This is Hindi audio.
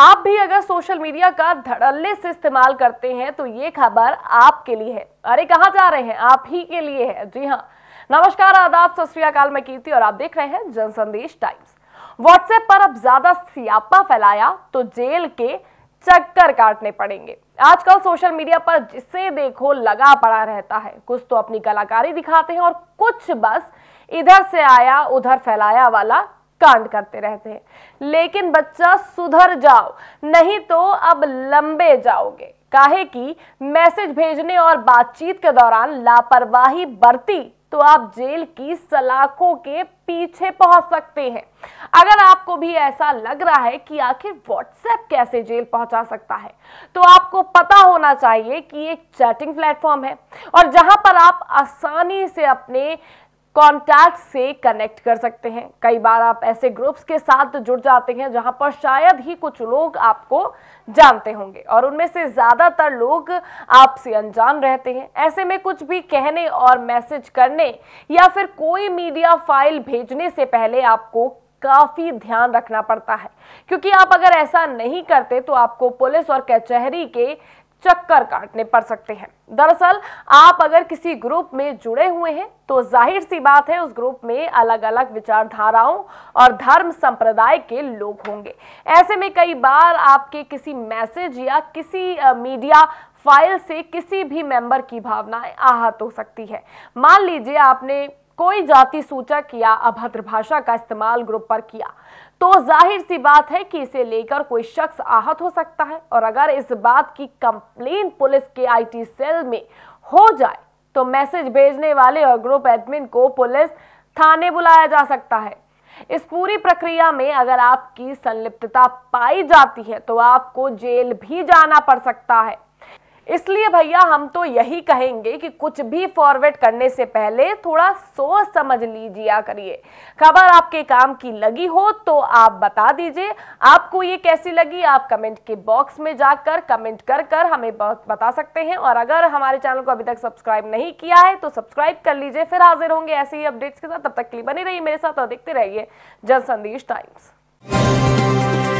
आप भी अगर सोशल मीडिया का धड़ल्ले से इस्तेमाल करते हैं तो ये खबर आपके लिए है अरे कहा जा रहे हैं आप ही के लिए है जी हाँ नमस्कार आदाब सत मैं कीर्ति और आप देख रहे हैं जन संदेश टाइम्स व्हाट्सएप पर अब ज्यादा सियापा फैलाया तो जेल के चक्कर काटने पड़ेंगे आजकल सोशल मीडिया पर जिसे देखो लगा पड़ा रहता है कुछ तो अपनी कलाकारी दिखाते हैं और कुछ बस इधर से आया उधर फैलाया वाला कांड करते रहते हैं लेकिन बच्चा सुधर जाओ नहीं तो अब लंबे जाओगे काहे कि मैसेज भेजने और बातचीत के दौरान लापरवाही बरती तो आप जेल की सलाखों के पीछे पहुंच सकते हैं अगर आपको भी ऐसा लग रहा है कि आखिर व्हाट्सएप कैसे जेल पहुंचा सकता है तो आपको पता होना चाहिए कि एक चैटिंग प्लेटफॉर्म है और जहां पर आप आसानी से अपने कॉन्टैक्ट से कनेक्ट कर सकते हैं कई बार आप ऐसे ग्रुप्स के साथ जुड़ जाते हैं जहां पर शायद ही कुछ लोग आपको जानते होंगे और उनमें से ज़्यादातर लोग आपसे अनजान रहते हैं ऐसे में कुछ भी कहने और मैसेज करने या फिर कोई मीडिया फाइल भेजने से पहले आपको काफ़ी ध्यान रखना पड़ता है क्योंकि आप अगर ऐसा नहीं करते तो आपको पुलिस और कचहरी के चक्कर काटने पड़ सकते हैं दरअसल आप अगर किसी ग्रुप में जुड़े हुए हैं तो जाहिर सी बात है उस ग्रुप में अलग अलग विचारधाराओं और धर्म संप्रदाय के लोग होंगे ऐसे में कई बार आपके किसी मैसेज या किसी मीडिया फाइल से किसी भी मेंबर की भावनाएं आहत हो सकती है मान लीजिए आपने कोई जाति सूचक या अभद्र भाषा का इस्तेमाल ग्रुप पर किया तो जाहिर सी बात है कि इसे लेकर कोई शख्स आहत हो सकता है और अगर इस बात की कंप्लेन पुलिस के आईटी सेल में हो जाए तो मैसेज भेजने वाले और ग्रुप एडमिन को पुलिस थाने बुलाया जा सकता है इस पूरी प्रक्रिया में अगर आपकी संलिप्तता पाई जाती है तो आपको जेल भी जाना पड़ सकता है इसलिए भैया हम तो यही कहेंगे कि कुछ भी फॉरवर्ड करने से पहले थोड़ा सोच समझ लीजिए करिए खबर आपके काम की लगी हो तो आप बता दीजिए आपको ये कैसी लगी आप कमेंट के बॉक्स में जाकर कमेंट कर कर हमें बता सकते हैं और अगर हमारे चैनल को अभी तक सब्सक्राइब नहीं किया है तो सब्सक्राइब कर लीजिए फिर हाजिर होंगे ऐसे ही अपडेट्स के साथ तब तक के लिए बने रहिए मेरे साथ और देखते रहिए जन संदेश टाइम्स